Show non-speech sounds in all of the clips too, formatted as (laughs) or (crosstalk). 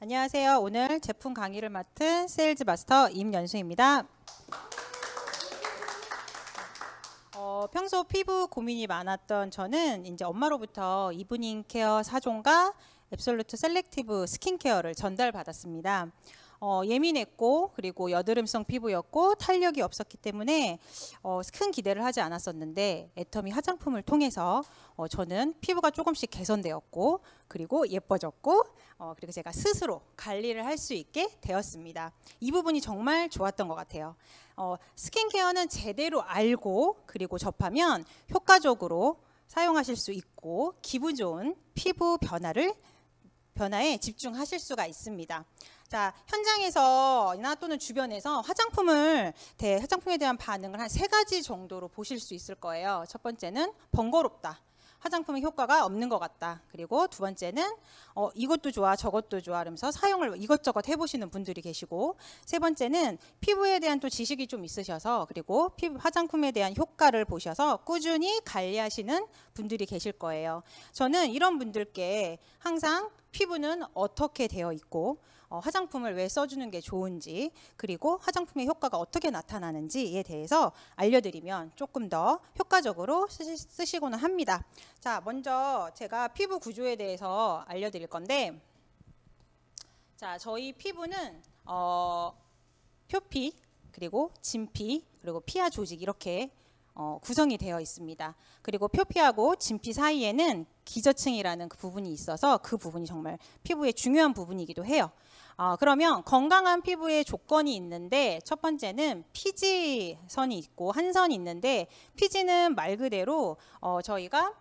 안녕하세요. 오늘 제품 강의를 맡은 세일즈 마스터 임연수입니다. 어, 평소 피부 고민이 많았던 저는 이제 엄마로부터 이브닝 케어 사종과 앱솔루트 셀렉티브 스킨케어를 전달받았습니다. 어, 예민했고 그리고 여드름성 피부였고 탄력이 없었기 때문에 어, 큰 기대를 하지 않았었는데 애터미 화장품을 통해서 어, 저는 피부가 조금씩 개선되었고 그리고 예뻐졌고 어, 그리고 제가 스스로 관리를 할 수 있게 되었습니다. 이 부분이 정말 좋았던 것 같아요. 어, 스킨케어는 제대로 알고 그리고 접하면 효과적으로 사용하실 수 있고 기분 좋은 피부 변화를 변화에 집중하실 수가 있습니다. 자, 현장에서나 이 또는 주변에서 화장품을 대, 화장품에 대한 반응을 한 세 가지 정도로 보실 수 있을 거예요. 첫 번째는 번거롭다. 화장품의 효과가 없는 것 같다. 그리고 두 번째는 어, 이것도 좋아 저것도 좋아 하면서 사용을 이것저것 해보시는 분들이 계시고 세 번째는 피부에 대한 또 지식이 좀 있으셔서 그리고 피부 화장품에 대한 효과를 보셔서 꾸준히 관리하시는 분들이 계실 거예요. 저는 이런 분들께 항상 피부는 어떻게 되어 있고 어, 화장품을 왜 써주는 게 좋은지 그리고 화장품의 효과가 어떻게 나타나는지에 대해서 알려드리면 조금 더 효과적으로 쓰시, 고는 합니다. 자, 먼저 제가 피부 구조에 대해서 알려드릴 건데 자, 저희 피부는 어, 표피 그리고 진피 그리고 피하 조직 이렇게 어, 구성이 되어 있습니다. 그리고 표피하고 진피 사이에는 기저층이라는 그 부분이 있어서 그 부분이 정말 피부의 중요한 부분이기도 해요. 어, 그러면 건강한 피부의 조건이 있는데 첫 번째는 피지선이 있고 한선이 있는데 피지는 말 그대로 어, 저희가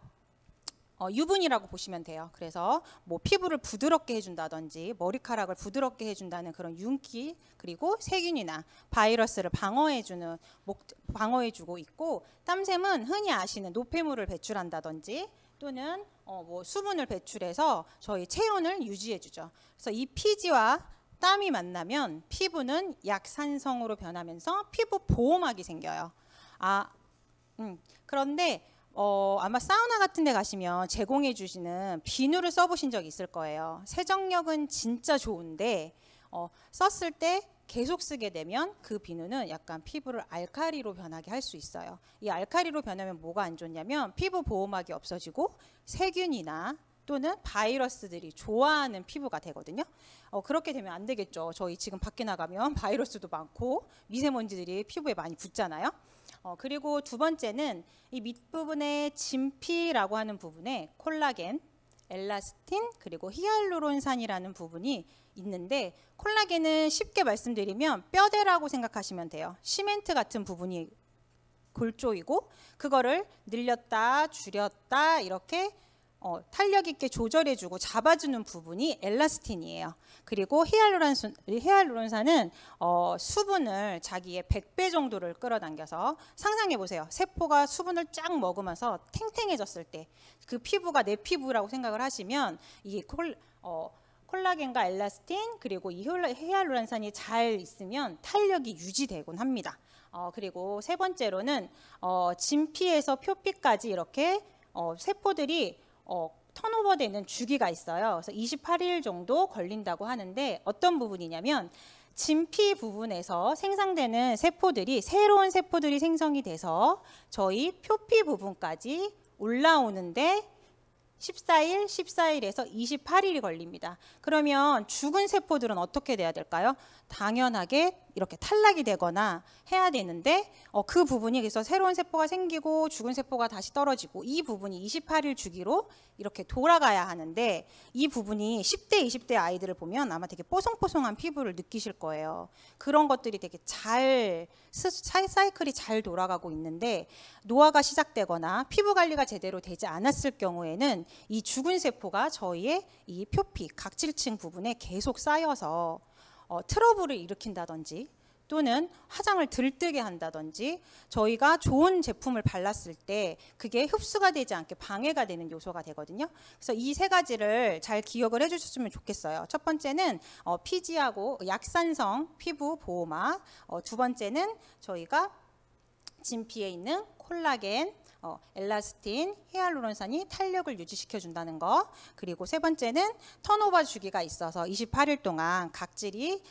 어, 유분이라고 보시면 돼요. 그래서 뭐 피부를 부드럽게 해준다든지 머리카락을 부드럽게 해준다는 그런 윤기 그리고 세균이나 바이러스를 방어해주는 목, 방어해주고 있고 땀샘은 흔히 아시는 노폐물을 배출한다든지 또는 어, 뭐 수분을 배출해서 저희 체온을 유지해주죠. 그래서 이 피지와 땀이 만나면 피부는 약산성으로 변하면서 피부 보호막이 생겨요. 아, 음, 그런데 어, 아마 사우나 같은 데 가시면 제공해 주시는 비누를 써보신 적 있을 거예요. 세정력은 진짜 좋은데 어, 썼을 때 계속 쓰게 되면 그 비누는 약간 피부를 알카리로 변하게 할 수 있어요. 이 알카리로 변하면 뭐가 안 좋냐면 피부 보호막이 없어지고 세균이나 또는 바이러스들이 좋아하는 피부가 되거든요. 어, 그렇게 되면 안 되겠죠. 저희 지금 밖에 나가면 바이러스도 많고 미세먼지들이 피부에 많이 붙잖아요. 어, 그리고 두 번째는 이 밑부분의 진피라고 하는 부분에 콜라겐, 엘라스틴 그리고 히알루론산이라는 부분이 있는데 콜라겐은 쉽게 말씀드리면 뼈대라고 생각하시면 돼요. 시멘트 같은 부분이 골조이고 그거를 늘렸다 줄였다 이렇게 어, 탄력 있게 조절해주고 잡아주는 부분이 엘라스틴이에요. 그리고 히알루란산 히알루론산은 어, 수분을 자기의 100배 정도를 끌어당겨서 상상해보세요. 세포가 수분을 쫙 먹으면서 탱탱해졌을 때 그 피부가 내 피부라고 생각을 하시면 이게 콜, 어, 콜라겐과 엘라스틴 그리고 이히알루란산이잘 있으면 탄력이 유지되곤 합니다. 어, 그리고 세 번째로는 어, 진피에서 표피까지 이렇게 어, 세포들이 어, 턴오버되는 주기가 있어요. 그래서 28일 정도 걸린다고 하는데 어떤 부분이냐면 진피 부분에서 생성되는 세포들이 새로운 세포들이 생성이 돼서 저희 표피 부분까지 올라오는데 14일, 14일에서 28일이 걸립니다. 그러면 죽은 세포들은 어떻게 돼야 될까요? 당연하게 이렇게 탈락이 되거나 해야 되는데 어, 그 부분이 그래서 새로운 세포가 생기고 죽은 세포가 다시 떨어지고 이 부분이 28일 주기로 이렇게 돌아가야 하는데 이 부분이 10대, 20대 아이들을 보면 아마 되게 뽀송뽀송한 피부를 느끼실 거예요. 그런 것들이 되게 잘 사이클이 잘 돌아가고 있는데 노화가 시작되거나 피부 관리가 제대로 되지 않았을 경우에는 이 죽은 세포가 저희의 이 표피, 각질층 부분에 계속 쌓여서 어, 트러블을 일으킨다든지 또는 화장을 들뜨게 한다든지 저희가 좋은 제품을 발랐을 때 그게 흡수가 되지 않게 방해가 되는 요소가 되거든요. 그래서 이 세 가지를 잘 기억을 해주셨으면 좋겠어요. 첫 번째는 어, 피지하고 약산성 피부 보호막 어, 두 번째는 저희가 진피에 있는 콜라겐 어, 엘라스틴, 히알루론산이 탄력을 유지시켜 준다는 거. 그리고 세 번째는 턴오버 주기가 있어서 28일 동안 각질이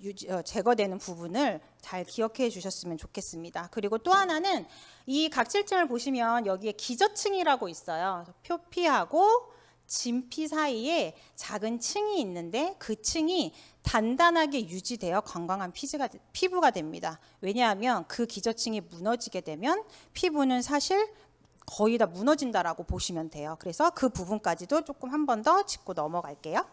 유지, 어, 제거되는 부분을 잘 기억해 주셨으면 좋겠습니다. 그리고 또 하나는 이 각질층을 보시면 여기에 기저층이라고 있어요. 표피하고 진피 사이에 작은 층이 있는데 그 층이 단단하게 유지되어 건강한 피지가, 피부가 됩니다. 왜냐하면 그 기저층이 무너지게 되면 피부는 사실 거의 다 무너진다라고 보시면 돼요. 그래서 그 부분까지도 조금 한 번 더 짚고 넘어갈게요.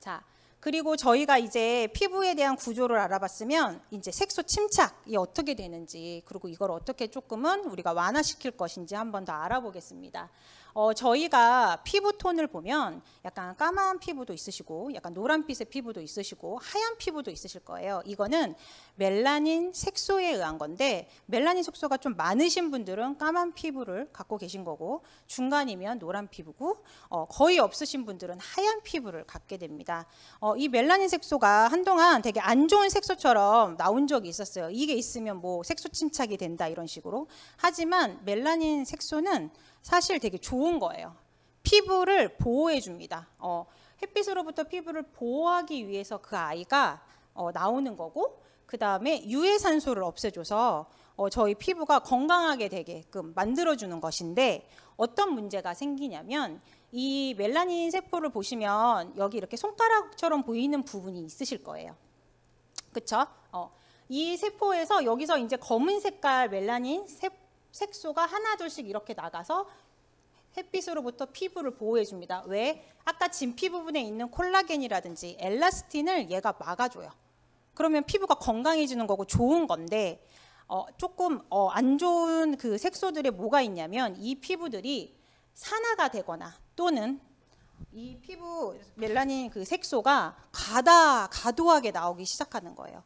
자, 그리고 저희가 이제 피부에 대한 구조를 알아봤으면 이제 색소 침착이 어떻게 되는지 그리고 이걸 어떻게 조금은 우리가 완화시킬 것인지 한번 더 알아보겠습니다. 어, 저희가 피부톤을 보면 약간 까만 피부도 있으시고 약간 노란빛의 피부도 있으시고 하얀 피부도 있으실 거예요. 이거는 멜라닌 색소에 의한 건데 멜라닌 색소가 좀 많으신 분들은 까만 피부를 갖고 계신 거고 중간이면 노란 피부고 어, 거의 없으신 분들은 하얀 피부를 갖게 됩니다. 어, 이 멜라닌 색소가 한동안 되게 안 좋은 색소처럼 나온 적이 있었어요. 이게 있으면 뭐 색소 침착이 된다 이런 식으로 하지만 멜라닌 색소는 사실 되게 좋은 거예요. 피부를 보호해 줍니다. 어, 햇빛으로부터 피부를 보호하기 위해서 그 아이가 어, 나오는 거고 그 다음에 유해산소를 없애줘서 어, 저희 피부가 건강하게 되게끔 만들어주는 것인데 어떤 문제가 생기냐면 이 멜라닌 세포를 보시면 여기 이렇게 손가락처럼 보이는 부분이 있으실 거예요. 그렇 어, 이 세포에서 여기서 이제 검은 색깔 멜라닌 세포 색소가 하나둘씩 이렇게 나가서 햇빛으로부터 피부를 보호해줍니다. 왜? 아까 진피 부분에 있는 콜라겐이라든지 엘라스틴을 얘가 막아줘요. 그러면 피부가 건강해지는 거고 좋은 건데 어, 조금 어, 안 좋은 그 색소들이 뭐가 있냐면 이 피부들이 산화가 되거나 또는 이 피부 멜라닌 그 색소가 가다 가도하게 나오기 시작하는 거예요.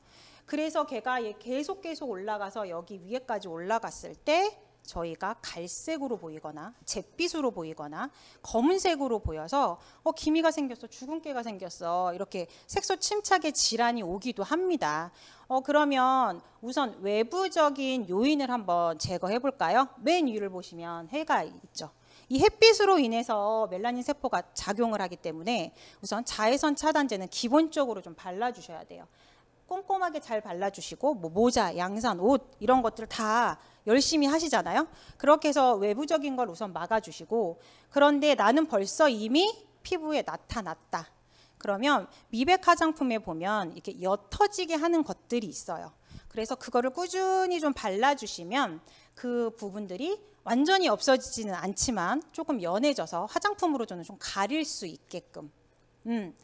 그래서 걔가 계속 계속 올라가서 여기 위에까지 올라갔을 때 저희가 갈색으로 보이거나 잿빛으로 보이거나 검은색으로 보여서 어 기미가 생겼어 주근깨가 생겼어 이렇게 색소 침착의 질환이 오기도 합니다 어 그러면 우선 외부적인 요인을 한번 제거해 볼까요 맨 위를 보시면 해가 있죠 이 햇빛으로 인해서 멜라닌 세포가 작용을 하기 때문에 우선 자외선 차단제는 기본적으로 좀 발라주셔야 돼요 꼼꼼하게 잘 발라주시고 뭐 모자, 양산, 옷 이런 것들 다 열심히 하시잖아요. 그렇게 해서 외부적인 걸 우선 막아주시고 그런데 나는 벌써 이미 피부에 나타났다. 그러면 미백 화장품에 보면 이렇게 옅어지게 하는 것들이 있어요. 그래서 그거를 꾸준히 좀 발라주시면 그 부분들이 완전히 없어지지는 않지만 조금 연해져서 화장품으로 저는 좀 가릴 수 있게끔 음,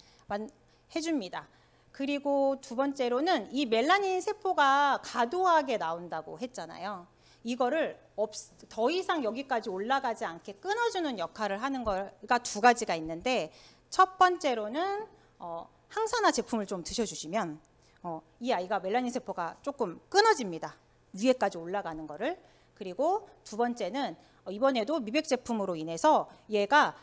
해줍니다. 그리고 두 번째로는 이 멜라닌 세포가 과도하게 나온다고 했잖아요. 이거를 없, 더 이상 여기까지 올라가지 않게 끊어주는 역할을 하는 거가 두 가지가 있는데 첫 번째로는 어, 항산화 제품을 좀 드셔주시면 어, 이 아이가 멜라닌 세포가 조금 끊어집니다. 위에까지 올라가는 거를 그리고 두 번째는 어, 이번에도 미백 제품으로 인해서 얘가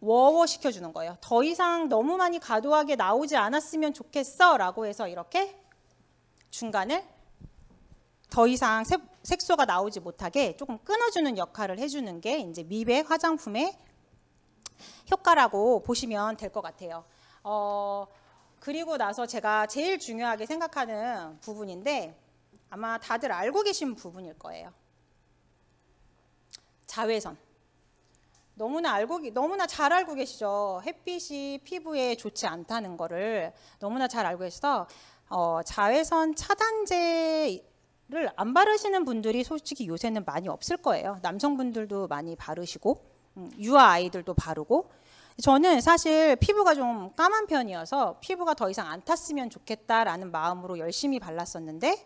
워워 시켜주는 거예요. 더 이상 너무 많이 과도하게 나오지 않았으면 좋겠어 라고 해서 이렇게 중간을 더 이상 색소가 나오지 못하게 조금 끊어주는 역할을 해주는 게 이제 미백 화장품의 효과라고 보시면 될 것 같아요. 어, 그리고 나서 제가 제일 중요하게 생각하는 부분인데 아마 다들 알고 계신 부분일 거예요. 자외선. 너무나 알고 너무나 잘 알고 계시죠. 햇빛이 피부에 좋지 않다는 거를 너무나 잘 알고 계셔서 어, 자외선 차단제 를안 바르시는 분들이 솔직히 요새는 많이 없을 거예요. 남성분들도 많이 바르시고 음, 유아 아이들도 바르고 저는 사실 피부가 좀 까만 편이어서 피부가 더 이상 안 탔으면 좋겠다라는 마음으로 열심히 발랐었는데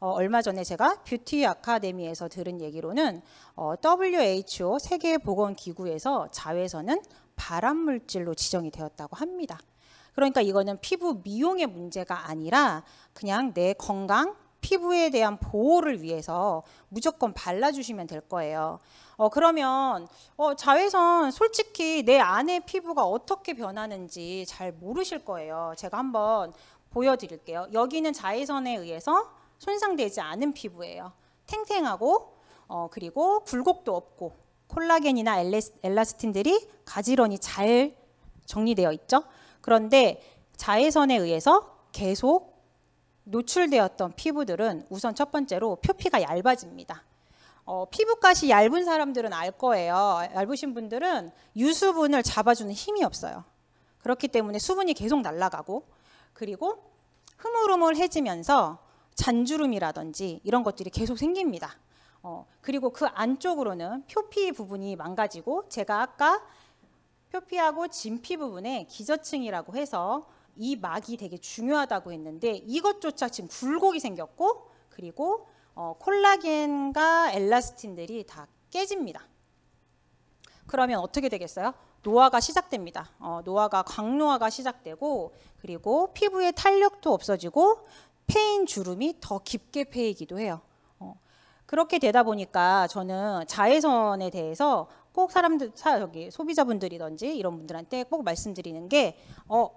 어, 얼마 전에 제가 뷰티 아카데미에서 들은 얘기로는 어, WHO 세계보건기구에서 자외선은 발암물질로 지정이 되었다고 합니다. 그러니까 이거는 피부 미용의 문제가 아니라 그냥 내 건강, 피부에 대한 보호를 위해서 무조건 발라주시면 될 거예요. 어, 그러면 어, 자외선 솔직히 내안에 피부가 어떻게 변하는지 잘 모르실 거예요. 제가 한번 보여드릴게요. 여기는 자외선에 의해서 손상되지 않은 피부예요. 탱탱하고 어, 그리고 굴곡도 없고 콜라겐이나 엘라스틴들이 가지런히 잘 정리되어 있죠. 그런데 자외선에 의해서 계속 노출되었던 피부들은 우선 첫 번째로 표피가 얇아집니다. 어, 피부까지 얇은 사람들은 알 거예요. 얇으신 분들은 유수분을 잡아주는 힘이 없어요. 그렇기 때문에 수분이 계속 날아가고 그리고 흐물흐물해지면서 잔주름이라든지 이런 것들이 계속 생깁니다. 어, 그리고 그 안쪽으로는 표피 부분이 망가지고 제가 아까 표피하고 진피 부분에 기저층이라고 해서 이 막이 되게 중요하다고 했는데 이것조차 지금 굴곡이 생겼고 그리고 어, 콜라겐과 엘라스틴들이 다 깨집니다. 그러면 어떻게 되겠어요? 노화가 시작됩니다. 어, 노화가 광노화가 시작되고 그리고 피부에 탄력도 없어지고 패인 주름이 더 깊게 패이기도 해요. 어, 그렇게 되다 보니까 저는 자외선에 대해서 꼭 사람들, 사, 여기 소비자분들이든지 이런 분들한테 꼭 말씀드리는 게 어,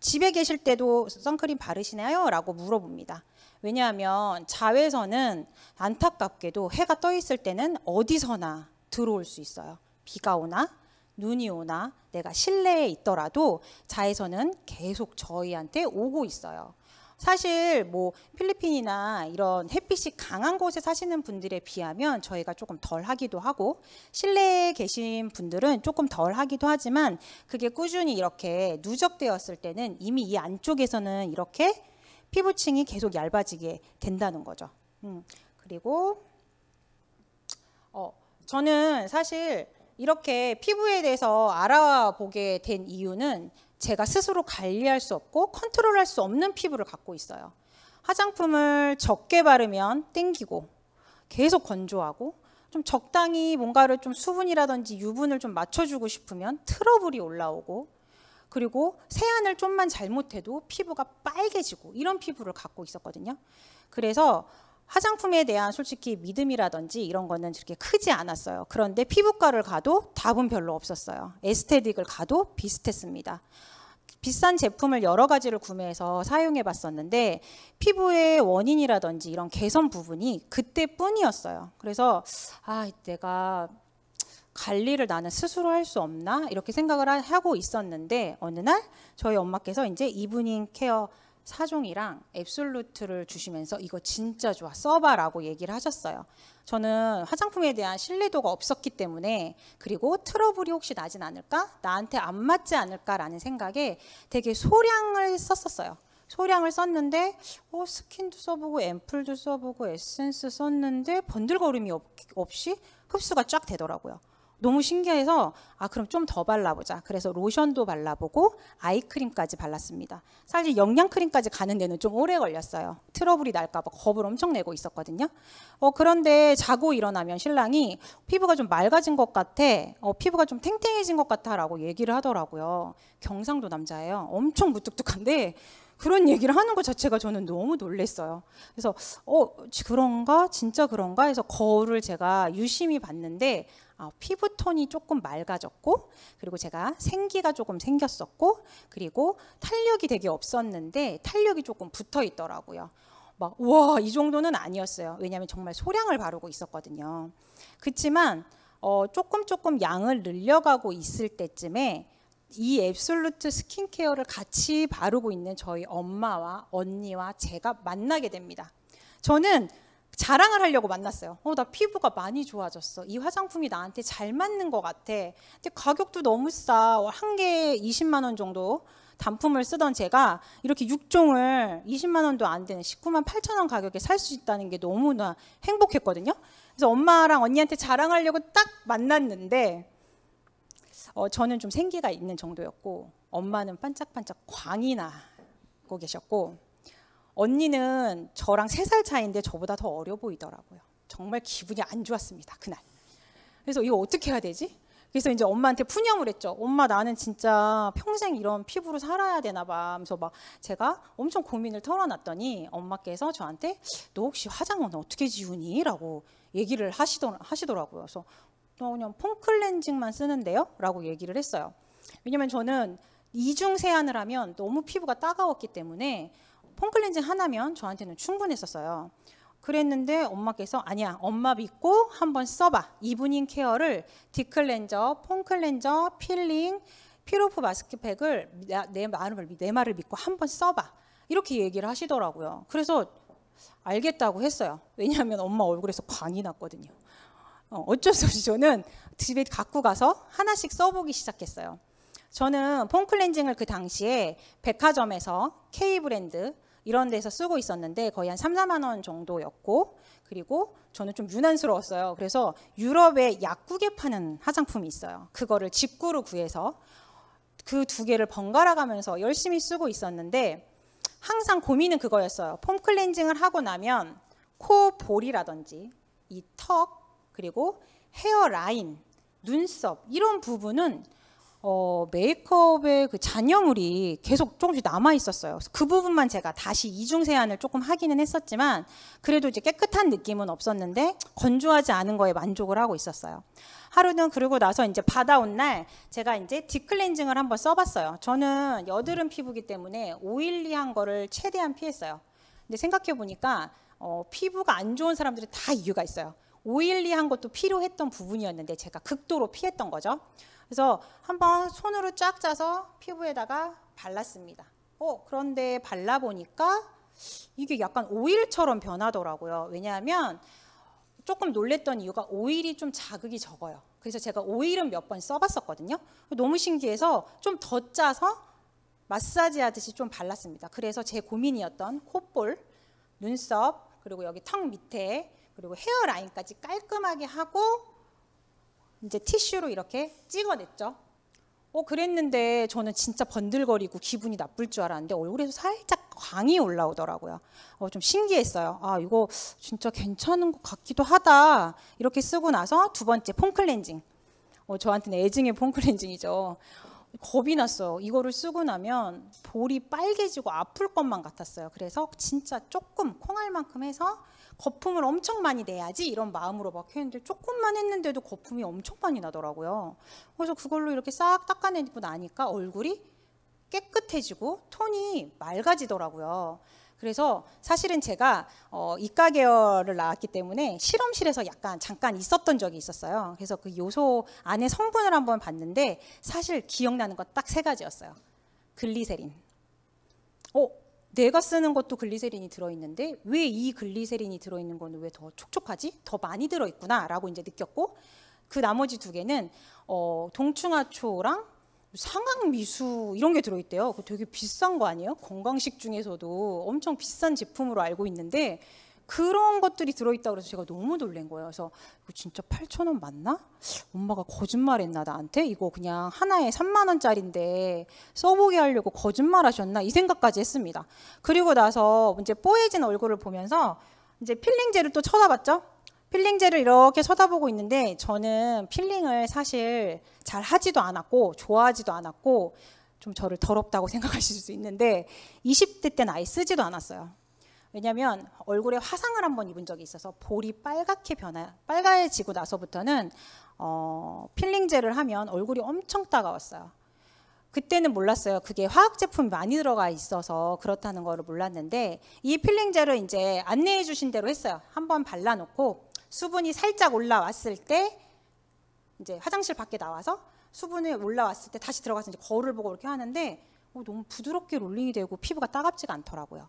집에 계실 때도 선크림 바르시나요? 라고 물어봅니다. 왜냐하면 자외선은 안타깝게도 해가 떠 있을 때는 어디서나 들어올 수 있어요. 비가 오나 눈이 오나 내가 실내에 있더라도 자외선은 계속 저희한테 오고 있어요. 사실 뭐 필리핀이나 이런 햇빛이 강한 곳에 사시는 분들에 비하면 저희가 조금 덜 하기도 하고 실내에 계신 분들은 조금 덜 하기도 하지만 그게 꾸준히 이렇게 누적되었을 때는 이미 이 안쪽에서는 이렇게 피부층이 계속 얇아지게 된다는 거죠. 음, 그리고 어, 저는 사실 이렇게 피부에 대해서 알아보게 된 이유는 제가 스스로 관리할 수 없고 컨트롤할 수 없는 피부를 갖고 있어요. 화장품을 적게 바르면 땡기고 계속 건조하고 좀 적당히 뭔가를 좀 수분이라든지 유분을 좀 맞춰주고 싶으면 트러블이 올라오고 그리고 세안을 좀만 잘못해도 피부가 빨개지고 이런 피부를 갖고 있었거든요. 그래서 화장품에 대한 솔직히 믿음이라든지 이런 거는 그렇게 크지 않았어요. 그런데 피부과를 가도 답은 별로 없었어요. 에스테틱을 가도 비슷했습니다. 비싼 제품을 여러 가지를 구매해서 사용해 봤었는데 피부의 원인이라든지 이런 개선 부분이 그때뿐이었어요. 그래서 아, 내가 관리를 나는 스스로 할 수 없나 이렇게 생각을 하고 있었는데 어느 날 저희 엄마께서 이제 이브닝 케어 사종이랑 앱솔루트를 주시면서 이거 진짜 좋아 써봐라고 얘기를 하셨어요. 저는 화장품에 대한 신뢰도가 없었기 때문에 그리고 트러블이 혹시 나진 않을까 나한테 안 맞지 않을까라는 생각에 되게 소량을 썼었어요. 소량을 썼는데 어, 스킨도 써보고 앰플도 써보고 에센스 썼는데 번들거림이 없, 없이 흡수가 쫙 되더라고요. 너무 신기해서 아 그럼 좀 더 발라보자. 그래서 로션도 발라보고 아이크림까지 발랐습니다. 사실 영양크림까지 가는 데는 좀 오래 걸렸어요. 트러블이 날까봐 겁을 엄청 내고 있었거든요. 어, 그런데 자고 일어나면 신랑이 피부가 좀 맑아진 것 같아. 어, 피부가 좀 탱탱해진 것 같아라고 얘기를 하더라고요. 경상도 남자예요. 엄청 무뚝뚝한데 그런 얘기를 하는 것 자체가 저는 너무 놀랬어요. 그래서 어 그런가 진짜 그런가 해서 거울을 제가 유심히 봤는데 아, 피부 톤이 조금 맑아졌고 그리고 제가 생기가 조금 생겼었고 그리고 탄력이 되게 없었는데 탄력이 조금 붙어 있더라고요. 막와이 정도는 아니었어요. 왜냐하면 정말 소량을 바르고 있었거든요. 그렇지만 어, 조금 조금 양을 늘려가고 있을 때쯤에 이 앱솔루트 스킨케어를 같이 바르고 있는 저희 엄마와 언니와 제가 만나게 됩니다. 저는 자랑을 하려고 만났어요. 어, 나 피부가 많이 좋아졌어. 이 화장품이 나한테 잘 맞는 것 같아. 근데 가격도 너무 싸. 한 개에 20만 원 정도 단품을 쓰던 제가 이렇게 6종을 20만 원도 안 되는 19만 8천 원 가격에 살 수 있다는 게 너무나 행복했거든요. 그래서 엄마랑 언니한테 자랑하려고 딱 만났는데 어, 저는 좀 생기가 있는 정도였고 엄마는 반짝반짝 광이 나고 계셨고 언니는 저랑 세 살 차이인데 저보다 더 어려 보이더라고요. 정말 기분이 안 좋았습니다. 그날. 그래서 이거 어떻게 해야 되지? 그래서 이제 엄마한테 푸념을 했죠. 엄마 나는 진짜 평생 이런 피부로 살아야 되나 봐. 그래서 막 제가 엄청 고민을 털어놨더니 엄마께서 저한테 너 혹시 화장은 어떻게 지우니? 라고 얘기를 하시더, 하시더라고요. 그래서 어, 그냥 폼 클렌징만 쓰는데요? 라고 얘기를 했어요. 왜냐면 저는 이중 세안을 하면 너무 피부가 따가웠기 때문에 폼 클렌징 하나면 저한테는 충분했었어요. 그랬는데 엄마께서 아니야 엄마 믿고 한번 써봐 이브닝 케어를 디클렌저, 폼 클렌저, 필링, 피로프 마스크팩을 내 말을 내 말을 믿고 한번 써봐 이렇게 얘기를 하시더라고요. 그래서 알겠다고 했어요. 왜냐하면 엄마 얼굴에서 광이 났거든요. 어, 어쩔 수 없이 저는 집에 갖고 가서 하나씩 써보기 시작했어요. 저는 폼 클렌징을 그 당시에 백화점에서 K 브랜드 이런 데서 쓰고 있었는데 거의 한 3, 4만 원 정도였고 그리고 저는 좀 유난스러웠어요. 그래서 유럽의 약국에 파는 화장품이 있어요. 그거를 직구로 구해서 그 두 개를 번갈아 가면서 열심히 쓰고 있었는데 항상 고민은 그거였어요. 폼 클렌징을 하고 나면 코 볼이라든지 이 턱, 그리고 헤어라인, 눈썹 이런 부분은 어, 메이크업의 그 잔여물이 계속 조금씩 남아 있었어요. 그 부분만 제가 다시 이중 세안을 조금 하기는 했었지만 그래도 이제 깨끗한 느낌은 없었는데 건조하지 않은 거에 만족을 하고 있었어요. 하루는 그러고 나서 이제 받아온 날 제가 이제 딥클렌징을 한번 써봤어요. 저는 여드름 피부기 때문에 오일리한 거를 최대한 피했어요. 근데 생각해 보니까 어, 피부가 안 좋은 사람들이 다 이유가 있어요. 오일리 한 것도 필요했던 부분이었는데 제가 극도로 피했던 거죠. 그래서 한번 손으로 쫙 짜서 피부에다가 발랐습니다. 어, 그런데 발라보니까 이게 약간 오일처럼 변하더라고요. 왜냐하면 조금 놀랬던 이유가 오일이 좀 자극이 적어요. 그래서 제가 오일은 몇 번 써봤었거든요. 너무 신기해서 좀 더 짜서 마사지 하듯이 좀 발랐습니다. 그래서 제 고민이었던 콧볼, 눈썹, 그리고 여기 턱 밑에 그리고 헤어라인까지 깔끔하게 하고 이제 티슈로 이렇게 찍어냈죠. 어 그랬는데 저는 진짜 번들거리고 기분이 나쁠 줄 알았는데 얼굴에서 살짝 광이 올라오더라고요. 어, 좀 신기했어요. 아 이거 진짜 괜찮은 것 같기도 하다. 이렇게 쓰고 나서 두 번째 폼클렌징. 어, 저한테는 애증의 폼클렌징이죠. 겁이 났어요. 이거를 쓰고 나면 볼이 빨개지고 아플 것만 같았어요. 그래서 진짜 조금 콩알만큼 해서 거품을 엄청 많이 내야지 이런 마음으로 막 했는데 조금만 했는데도 거품이 엄청 많이 나더라고요. 그래서 그걸로 이렇게 싹 닦아내고 나니까 얼굴이 깨끗해지고 톤이 맑아지더라고요. 그래서 사실은 제가 어, 이과 계열을 나왔기 때문에 실험실에서 약간 잠깐 있었던 적이 있었어요. 그래서 그 요소 안에 성분을 한번 봤는데 사실 기억나는 건딱세 가지였어요. 글리세린. 어, 내가 쓰는 것도 글리세린이 들어있는데 왜 이 글리세린이 들어있는 거는 왜 더 촉촉하지? 더 많이 들어있구나라고 이제 느꼈고 그 나머지 두 개는 어, 동충하초랑 상황미수 이런 게 들어있대요. 그 되게 비싼 거 아니에요? 건강식 중에서도 엄청 비싼 제품으로 알고 있는데 그런 것들이 들어있다 그래서 제가 너무 놀란 거예요. 그래서 이거 진짜 8천 원 맞나? 엄마가 거짓말했나 나한테? 이거 그냥 하나에 3만 원짜리인데 써보게 하려고 거짓말하셨나? 이 생각까지 했습니다. 그리고 나서 이제 뽀얘진 얼굴을 보면서 이제 필링제를 또 쳐다봤죠. 필링제를 이렇게 쳐다보고 있는데 저는 필링을 사실 잘 하지도 않았고 좋아하지도 않았고 좀 저를 더럽다고 (laughs) 생각하실 수 있는데 20대 때는 아예 쓰지도 않았어요. 왜냐하면 얼굴에 화상을 한번 입은 적이 있어서 볼이 빨갛게 변하 빨가해지고 나서부터는 어, 필링제를 하면 얼굴이 엄청 따가웠어요. 그때는 몰랐어요. 그게 화학 제품이 많이 들어가 있어서 그렇다는 거를 몰랐는데 이 필링제를 이제 안내해 주신 대로 했어요. 한번 발라놓고 수분이 살짝 올라왔을 때 이제 화장실 밖에 나와서 수분이 올라왔을 때 다시 들어가서 이제 거울을 보고 이렇게 하는데 어, 너무 부드럽게 롤링이 되고 피부가 따갑지가 않더라고요.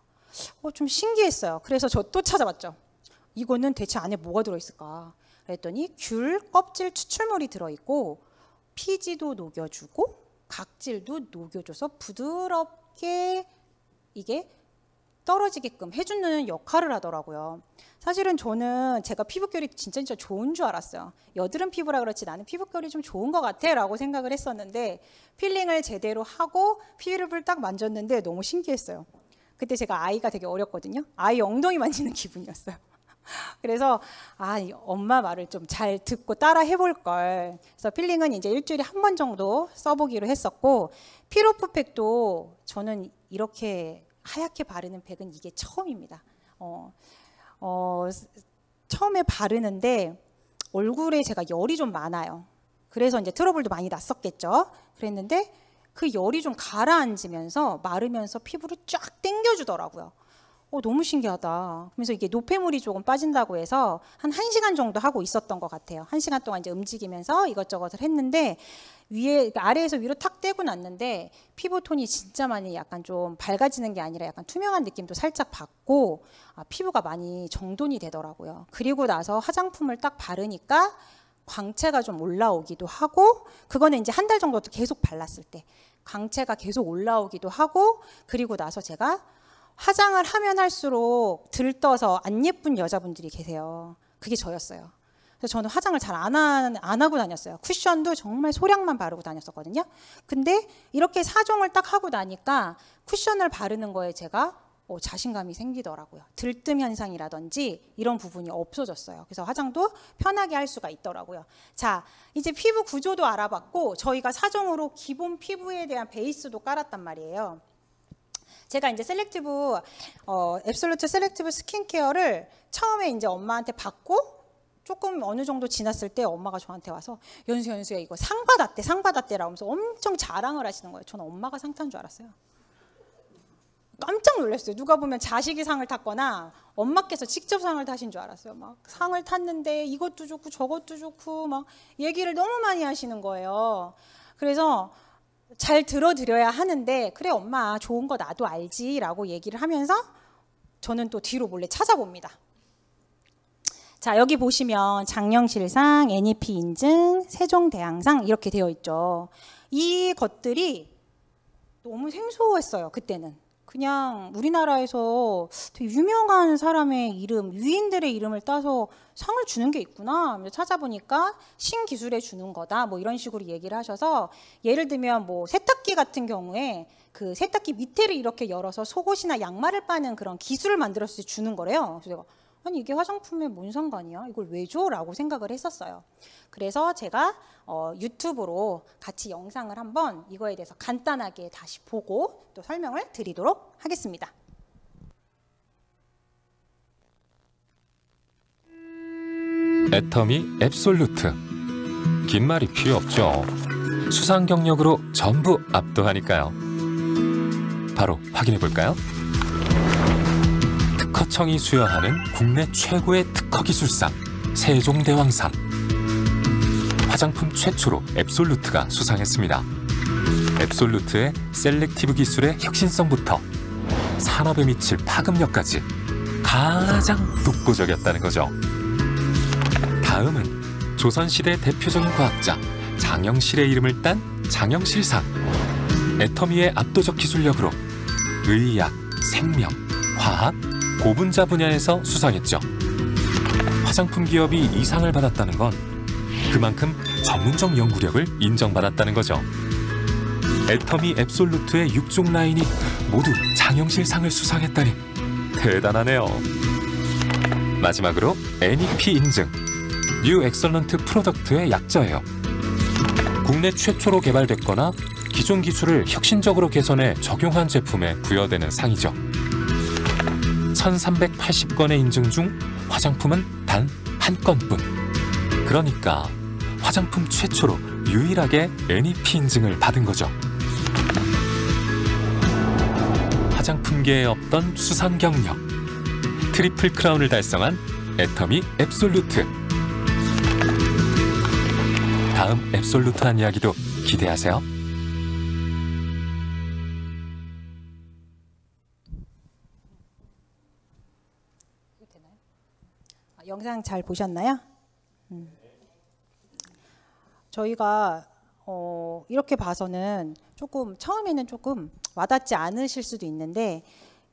어, 좀 신기했어요. 그래서 저 또 찾아봤죠. 이거는 대체 안에 뭐가 들어있을까? 그랬더니 귤 껍질 추출물이 들어있고 피지도 녹여주고 각질도 녹여줘서 부드럽게 이게 떨어지게끔 해주는 역할을 하더라고요. 사실은 저는 제가 피부결이 진짜 진짜 좋은 줄 알았어요. 여드름 피부라 그렇지 나는 피부결이 좀 좋은 것 같아라고 생각을 했었는데 필링을 제대로 하고 피부를 딱 만졌는데 너무 신기했어요. 그때 제가 아이가 되게 어렸거든요. 아이 엉덩이 만지는 (laughs) 기분이었어요. 그래서 아 엄마 말을 좀 잘 듣고 따라 해볼 걸. 그래서 필링은 이제 일주일에 한 번 정도 써보기로 했었고 피로프팩도 저는 이렇게 하얗게 바르는 팩은 이게 처음입니다. 어, 어, 처음에 바르는데 얼굴에 제가 열이 좀 많아요. 그래서 이제 트러블도 많이 났었겠죠. 그랬는데 그 열이 좀 가라앉으면서 마르면서 피부를 쫙땡겨주더라고요 어, 너무 신기하다. 그러면서 이게 노폐물이 조금 빠진다고 해서 한 1시간 정도 하고 있었던 것 같아요. 1시간 동안 이제 움직이면서 이것저것을 했는데 위에 그러니까 아래에서 위로 탁 떼고 났는데 피부 톤이 진짜 많이 약간 좀 밝아지는 게 아니라 약간 투명한 느낌도 살짝 받고 아, 피부가 많이 정돈이 되더라고요. 그리고 나서 화장품을 딱 바르니까 광채가 좀 올라오기도 하고 그거는 이제 한 달 정도 계속 발랐을 때 광채가 계속 올라오기도 하고 그리고 나서 제가 화장을 하면 할수록 들떠서 안 예쁜 여자분들이 계세요. 그게 저였어요. 그래서 저는 화장을 잘 안 안 하고 다녔어요. 쿠션도 정말 소량만 바르고 다녔었거든요. 근데 이렇게 사종을 딱 하고 나니까 쿠션을 바르는 거에 제가 어, 자신감이 생기더라고요. 들뜸 현상이라든지 이런 부분이 없어졌어요. 그래서 화장도 편하게 할 수가 있더라고요. 자, 이제 피부 구조도 알아봤고 저희가 사정으로 기본 피부에 대한 베이스도 깔았단 말이에요. 제가 이제 셀렉티브 어, 앱솔루트 셀렉티브 스킨케어를 처음에 이제 엄마한테 받고 조금 어느 정도 지났을 때 엄마가 저한테 와서 연수 연수야 이거 상 받았대 상 받았대라면서 엄청 자랑을 하시는 거예요. 저는 엄마가 상 탄 줄 알았어요. 깜짝 놀랐어요. 누가 보면 자식이 상을 탔거나 엄마께서 직접 상을 타신 줄 알았어요. 막 상을 탔는데 이것도 좋고 저것도 좋고 막 얘기를 너무 많이 하시는 거예요. 그래서 잘 들어드려야 하는데 그래 엄마 좋은 거 나도 알지라고 얘기를 하면서 저는 또 뒤로 몰래 찾아봅니다. 자 여기 보시면 장영실상, NEP 인증, 세종대왕상 이렇게 되어 있죠. 이 것들이 너무 생소했어요 그때는. 그냥 우리나라에서 되게 유명한 사람의 이름, 유인들의 이름을 따서 상을 주는 게 있구나. 찾아보니까 신기술에 주는 거다. 뭐 이런 식으로 얘기를 하셔서 예를 들면 뭐 세탁기 같은 경우에 그 세탁기 밑에를 이렇게 열어서 속옷이나 양말을 빠는 그런 기술을 만들었을 때 주는 거래요. 그래서 제가 아니 이게 화장품에 뭔 상관이야? 이걸 왜 줘? 라고 생각을 했었어요. 그래서 제가 어, 유튜브로 같이 영상을 한번 이거에 대해서 간단하게 다시 보고 또 설명을 드리도록 하겠습니다. 애텀이 앱솔루트 긴 말이 필요 없죠. 수상 경력으로 전부 압도하니까요. 바로 확인해 볼까요? 특허청이 수여하는 국내 최고의 특허기술상 세종대왕상 화장품 최초로 앱솔루트가 수상했습니다. 앱솔루트의 셀렉티브 기술의 혁신성부터 산업에 미칠 파급력까지 가장 독보적이었다는 거죠. 다음은 조선시대 대표적인 과학자 장영실의 이름을 딴 장영실상. 애터미의 압도적 기술력으로 의학, 생명, 화학, 고분자 분야에서 수상했죠. 화장품 기업이 이 상을 받았다는 건 그만큼 전문적 연구력을 인정받았다는 거죠. 애터미 앱솔루트의 6종 라인이 모두 장영실 상을 수상했다니 대단하네요. 마지막으로 NEP 인증, 뉴 엑설런트 프로덕트의 약자예요. 국내 최초로 개발됐거나 기존 기술을 혁신적으로 개선해 적용한 제품에 부여되는 상이죠. 1380건의 인증 중 화장품은 단 한 건뿐. 그러니까 화장품 최초로 유일하게 NEP 인증을 받은 거죠. 화장품계에 없던 수상 경력, 트리플 크라운을 달성한 애터미 앱솔루트. 다음 앱솔루트한 이야기도 기대하세요. 영상 잘 보셨나요? 음. 저희가 어, 이렇게 봐서는 조금 처음에는 조금 와닿지 않으실 수도 있는데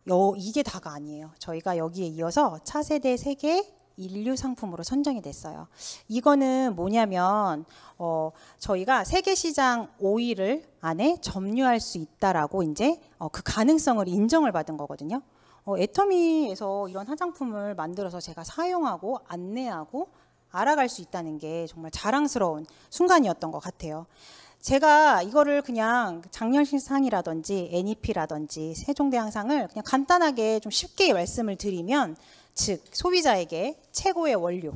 여, 이게 다가 아니에요. 저희가 여기에 이어서 차세대 세계 인류 상품으로 선정이 됐어요. 이거는 뭐냐면 어, 저희가 세계 시장 5위를 안에 점유할 수 있다라고 이제 어, 그 가능성을 인정을 받은 거거든요. 어, 애터미에서 이런 화장품을 만들어서 제가 사용하고 안내하고 알아갈 수 있다는 게 정말 자랑스러운 순간이었던 것 같아요. 제가 이거를 그냥 작년신상이라든지 NEP라든지 세종대왕상을 그냥 간단하게 좀 쉽게 말씀을 드리면 즉 소비자에게 최고의 원료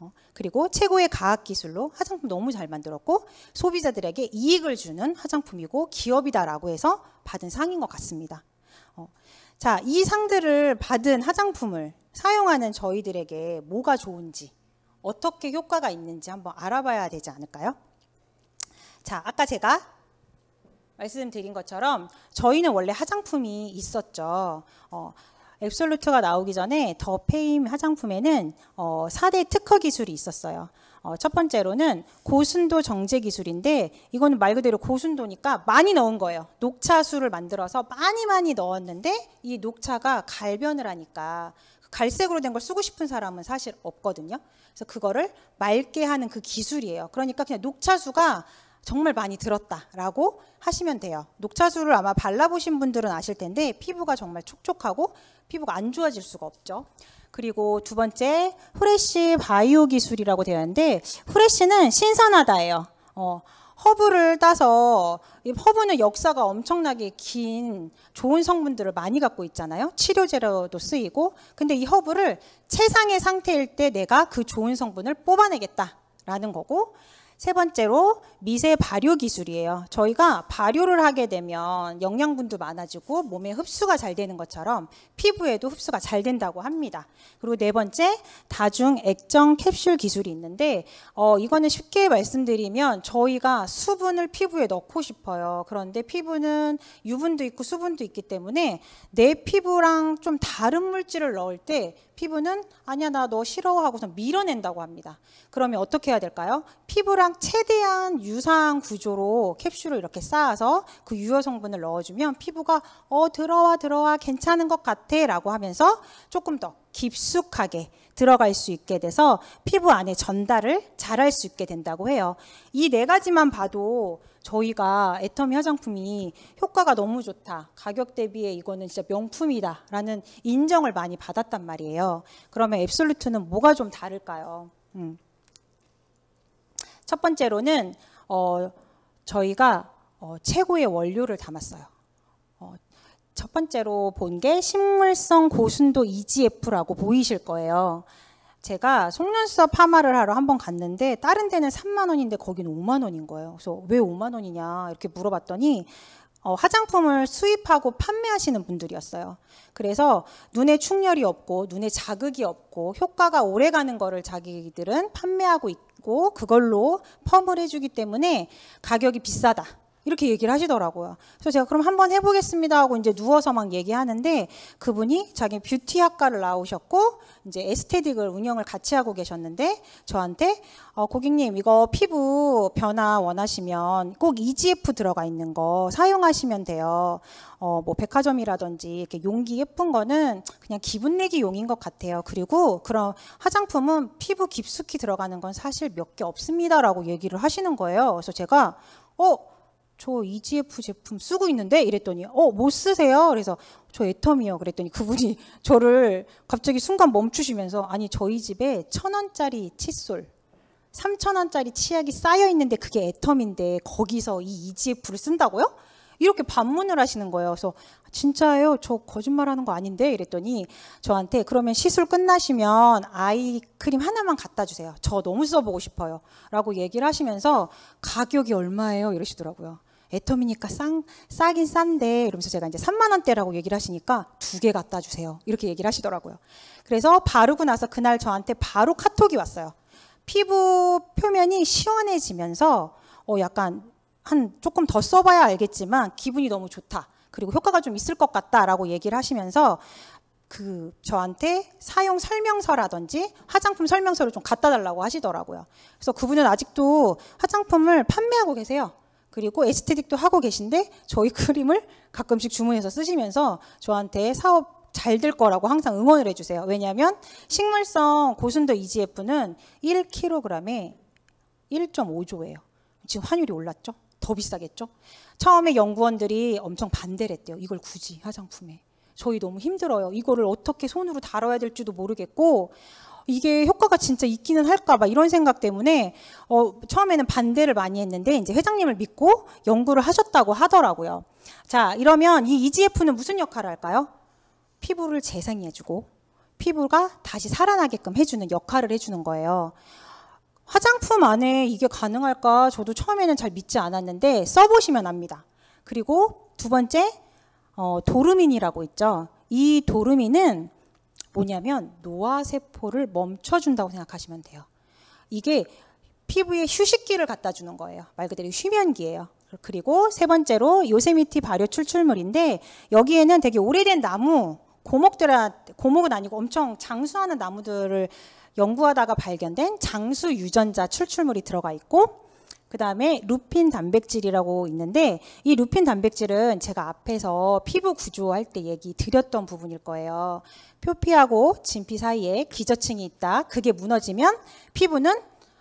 어, 그리고 최고의 과학기술로 화장품 너무 잘 만들었고 소비자들에게 이익을 주는 화장품이고 기업이다라고 해서 받은 상인 것 같습니다. 어, 자, 이 상들을 받은 화장품을 사용하는 저희들에게 뭐가 좋은지 어떻게 효과가 있는지 한번 알아봐야 되지 않을까요? 자, 아까 제가 말씀드린 것처럼 저희는 원래 화장품이 있었죠. 어, 앱솔루트가 나오기 전에 더 페임 화장품에는 어, 4대 특허 기술이 있었어요. 어, 첫 번째로는 고순도 정제 기술인데 이거는 말 그대로 고순도니까 많이 넣은 거예요. 녹차수를 만들어서 많이 많이 넣었는데 이 녹차가 갈변을 하니까 갈색으로 된 걸 쓰고 싶은 사람은 사실 없거든요. 그래서 그거를 맑게 하는 그 기술이에요. 그러니까 그냥 녹차수가 정말 많이 들었다라고 하시면 돼요. 녹차수를 아마 발라보신 분들은 아실 텐데 피부가 정말 촉촉하고 피부가 안 좋아질 수가 없죠. 그리고 두 번째 후레쉬 바이오 기술이라고 되어 있는데 후레쉬는 신선하다예요. 어, 허브를 따서 이 허브는 역사가 엄청나게 긴 좋은 성분들을 많이 갖고 있잖아요. 치료제로도 쓰이고. 근데 이 허브를 최상의 상태일 때 내가 그 좋은 성분을 뽑아내겠다라는 거고 세 번째로 미세 발효 기술이에요. 저희가 발효를 하게 되면 영양분도 많아지고 몸에 흡수가 잘 되는 것처럼 피부에도 흡수가 잘 된다고 합니다. 그리고 네 번째 다중 액정 캡슐 기술이 있는데 어, 이거는 쉽게 말씀드리면 저희가 수분을 피부에 넣고 싶어요. 그런데 피부는 유분도 있고 수분도 있기 때문에 내 피부랑 좀 다른 물질을 넣을 때 피부는 아니야 나 너 싫어하고서 밀어낸다고 합니다. 그러면 어떻게 해야 될까요? 피부랑 최대한 유사한 구조로 캡슐을 이렇게 쌓아서 그 유효 성분을 넣어주면 피부가 어 들어와 들어와 괜찮은 것 같아 라고 하면서 조금 더 깊숙하게 들어갈 수 있게 돼서 피부 안에 전달을 잘할 수 있게 된다고 해요. 이 네 가지만 봐도 저희가 애터미 화장품이 효과가 너무 좋다. 가격 대비에 이거는 진짜 명품이다. 라는 인정을 많이 받았단 말이에요. 그러면 앱솔루트는 뭐가 좀 다를까요? 음. 첫 번째로는 어, 저희가 어, 최고의 원료를 담았어요. 첫 번째로 본 게 식물성 고순도 EGF라고 보이실 거예요. 제가 속눈썹 파마를 하러 한 번 갔는데 다른 데는 3만 원인데 거기 5만 원인 거예요. 그래서 왜 5만 원이냐 이렇게 물어봤더니 어, 화장품을 수입하고 판매하시는 분들이었어요. 그래서 눈에 충혈이 없고 눈에 자극이 없고 효과가 오래가는 거를 자기들은 판매하고 있고 그걸로 펌을 해주기 때문에 가격이 비싸다. 이렇게 얘기를 하시더라고요. 그래서 제가 그럼 한번 해보겠습니다 하고 이제 누워서 막 얘기하는데 그분이 자기 뷰티학과를 나오셨고 이제 에스테틱을 운영을 같이 하고 계셨는데 저한테 어, 고객님 이거 피부 변화 원하시면 꼭 EGF 들어가 있는 거 사용하시면 돼요. 어, 뭐 백화점이라든지 이렇게 용기 예쁜 거는 그냥 기분 내기 용인 것 같아요. 그리고 그런 화장품은 피부 깊숙이 들어가는 건 사실 몇 개 없습니다라고 얘기를 하시는 거예요. 그래서 제가 어저 EGF 제품 쓰고 있는데 이랬더니 어 못 쓰세요? 그래서 저 애텀이요. 그랬더니 그분이 (laughs) 저를 갑자기 순간 멈추시면서 아니 저희 집에 천 원짜리 칫솔 삼천 원짜리 치약이 쌓여 있는데 그게 애텀인데 거기서 이 EGF를 쓴다고요? 이렇게 반문을 하시는 거예요. 그래서 진짜예요. 저 거짓말하는 거 아닌데 이랬더니 저한테 그러면 시술 끝나시면 아이크림 하나만 갖다 주세요. 저 너무 써보고 싶어요.라고 얘기를 하시면서 가격이 얼마예요? 이러시더라고요. 애터미니까 싼, 싸긴 싼데 이러면서 제가 이제 3만 원대라고 얘기를 하시니까 두 개 갖다 주세요. 이렇게 얘기를 하시더라고요. 그래서 바르고 나서 그날 저한테 바로 카톡이 왔어요. 피부 표면이 시원해지면서 어 약간 한 조금 더 써봐야 알겠지만 기분이 너무 좋다. 그리고 효과가 좀 있을 것 같다라고 얘기를 하시면서 그 저한테 사용 설명서라든지 화장품 설명서를 좀 갖다 달라고 하시더라고요. 그래서 그분은 아직도 화장품을 판매하고 계세요. 그리고 에스테틱도 하고 계신데 저희 (laughs) 크림을 가끔씩 주문해서 쓰시면서 저한테 사업 잘 될 거라고 항상 응원을 해주세요. 왜냐하면 식물성 고순도 EGF는 1kg에 1.5조예요. 지금 환율이 올랐죠? 더 비싸겠죠? 처음에 연구원들이 엄청 반대를 했대요. 이걸 굳이 화장품에. 저희 너무 힘들어요. 이거를 어떻게 손으로 다뤄야 될지도 모르겠고 이게 효과가 진짜 있기는 할까 막 이런 생각 때문에 어, 처음에는 반대를 많이 했는데 이제 회장님을 믿고 연구를 하셨다고 하더라고요. 자, 이러면 이 EGF는 무슨 역할을 할까요? 피부를 재생해주고 피부가 다시 살아나게끔 해주는 역할을 해주는 거예요. 화장품 안에 이게 가능할까 저도 처음에는 잘 믿지 않았는데 써보시면 압니다. 그리고 두 번째 어, 도르민이라고 있죠. 이 도르민은 뭐냐면 노화세포를 멈춰준다고 생각하시면 돼요. 이게 피부에 휴식기를 갖다 주는 거예요. 말 그대로 휴면기예요. 그리고 세 번째로 요세미티 발효 출출물인데 여기에는 되게 오래된 나무 고목들아 고목은 아니고 엄청 장수하는 나무들을 연구하다가 발견된 장수 유전자 출출물이 들어가 있고 그 다음에 루핀 단백질이라고 있는데 이 루핀 단백질은 제가 앞에서 피부 구조할 때 얘기 드렸던 부분일 거예요. 표피하고 진피 사이에 기저층이 있다. 그게 무너지면 피부는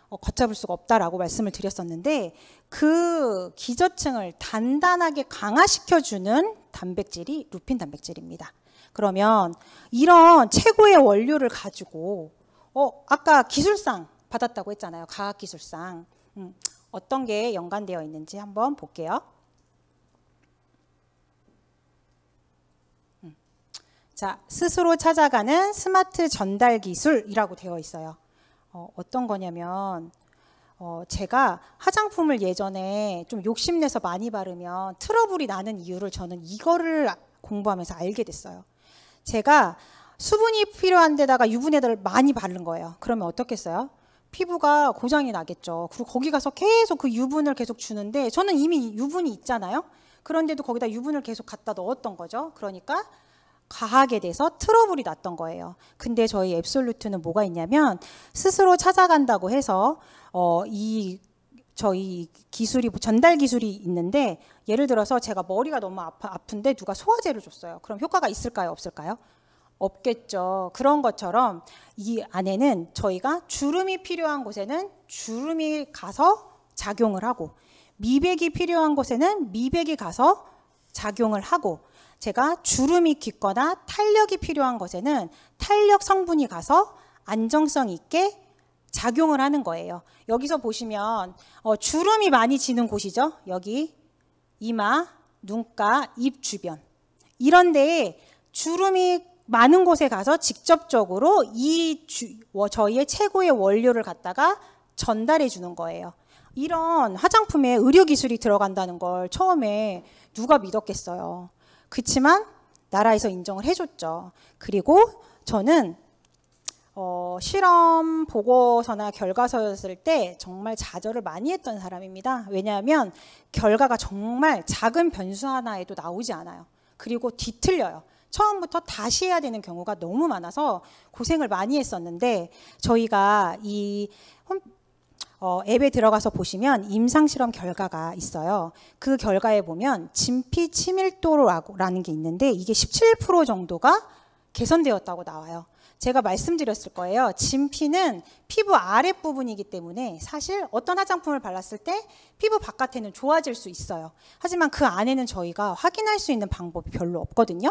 어, 걷잡을 수가 없다라고 말씀을 드렸었는데 그 기저층을 단단하게 강화시켜주는 단백질이 루핀 단백질입니다. 그러면 이런 최고의 원료를 가지고 어 아까 기술상 받았다고 했잖아요. 과학기술상. 음. 어떤 게 연관되어 있는지 한번 볼게요. 음. 자, 스스로 찾아가는 스마트 전달 기술이라고 되어 있어요. 어, 떤 거냐면 어, 제가 화장품을 예전에 좀 욕심내서 많이 바르면 트러블이 나는 이유를 저는 이거를 공부하면서 알게 됐어요. 제가 수분이 필요한 데다가 유분에들 많이 바른 거예요. 그러면 어떻겠어요? 피부가 고장이 나겠죠. 그리고 거기 가서 계속 그 유분을 계속 주는데 저는 이미 유분이 있잖아요. 그런데도 거기다 유분을 계속 갖다 넣었던 거죠. 그러니까 가하게 돼서 트러블이 났던 거예요. 근데 저희 앱솔루트는 뭐가 있냐면 스스로 찾아간다고 해서 어, 이 저희 기술이 전달 기술이 있는데 예를 들어서 제가 머리가 너무 아파, 아픈데 누가 소화제를 줬어요. 그럼 효과가 있을까요, 없을까요? 없겠죠. 그런 것처럼 이 안에는 저희가 주름이 필요한 곳에는 주름이 가서 작용을 하고 미백이 필요한 곳에는 미백이 가서 작용을 하고 제가 주름이 깊거나 탄력이 필요한 것에는 탄력 성분이 가서 안정성 있게 작용을 하는 거예요. 여기서 보시면 어, 주름이 많이 지는 곳이죠. 여기 이마, 눈가, 입 주변 이런 데에 주름이 많은 곳에 가서 직접적으로 이 주, 저희의 최고의 원료를 갖다가 전달해 주는 거예요. 이런 화장품에 의료 기술이 들어간다는 걸 처음에 누가 믿었겠어요. 그렇지만 나라에서 인정을 해줬죠. 그리고 저는 어, 실험 보고서나 결과서였을 때 정말 좌절을 많이 했던 사람입니다. 왜냐하면 결과가 정말 작은 변수 하나에도 나오지 않아요. 그리고 뒤틀려요. 처음부터 다시 해야 되는 경우가 너무 많아서 고생을 많이 했었는데 저희가 이 어, 앱에 들어가서 보시면 임상실험 결과가 있어요. 그 결과에 보면 진피 치밀도라는 게 있는데 이게 17% 정도가 개선되었다고 나와요. 제가 말씀드렸을 거예요. 진피는 피부 아랫부분이기 때문에 사실 어떤 화장품을 발랐을 때 피부 바깥에는 좋아질 수 있어요. 하지만 그 안에는 저희가 확인할 수 있는 방법이 별로 없거든요.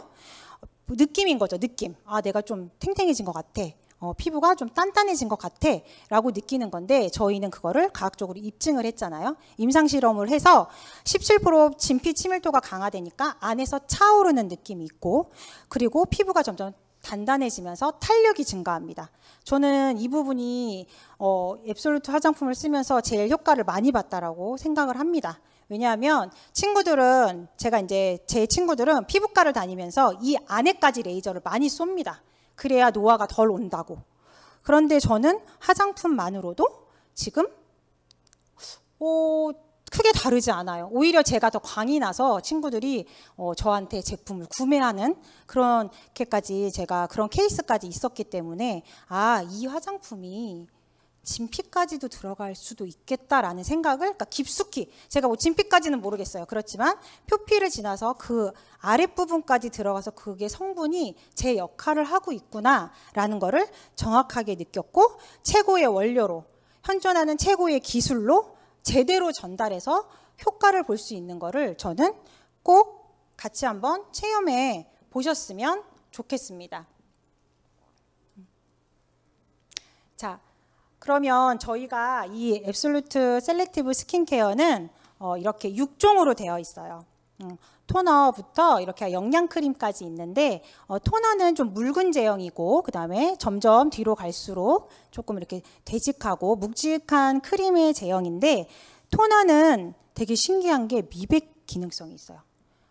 느낌인 거죠. 느낌. 아, 내가 좀 탱탱해진 것 같아. 어, 피부가 좀 단단해진 것 같아 라고 느끼는 건데 저희는 그거를 과학적으로 입증을 했잖아요. 임상실험을 해서 17% 진피 침밀도가 강화되니까 안에서 차오르는 느낌이 있고 그리고 피부가 점점 단단해지면서 탄력이 증가합니다. 저는 이 부분이 어, 앱솔루트 화장품을 쓰면서 제일 효과를 많이 봤다라고 생각을 합니다. 왜냐하면 친구들은 제가 이제 제 친구들은 피부과를 다니면서 이 안에까지 레이저를 많이 쏩니다. 그래야 노화가 덜 온다고. 그런데 저는 화장품만으로도 지금 오, 어, 크게 다르지 않아요. 오히려 제가 더 광이 나서 친구들이 어, 저한테 제품을 구매하는 그런 게까지 제가 그런 케이스까지 있었기 때문에 아, 이 화장품이 진피까지도 들어갈 수도 있겠다라는 생각을 그러니까 깊숙이 제가 뭐 진피까지는 모르겠어요. 그렇지만 표피를 지나서 그 아랫부분까지 들어가서 그게 성분이 제 역할을 하고 있구나라는 거를 정확하게 느꼈고 최고의 원료로 현존하는 최고의 기술로 제대로 전달해서 효과를 볼 수 있는 거를 저는 꼭 같이 한번 체험해 보셨으면 좋겠습니다. 그러면 저희가 이 앱솔루트 셀렉티브 스킨케어는 어, 이렇게 6종으로 되어 있어요. 음, 토너부터 이렇게 영양 크림까지 있는데 어, 토너는 좀 묽은 제형이고 그 다음에 점점 뒤로 갈수록 조금 이렇게 되직하고 묵직한 크림의 제형인데 토너는 되게 신기한 게 미백 기능성이 있어요.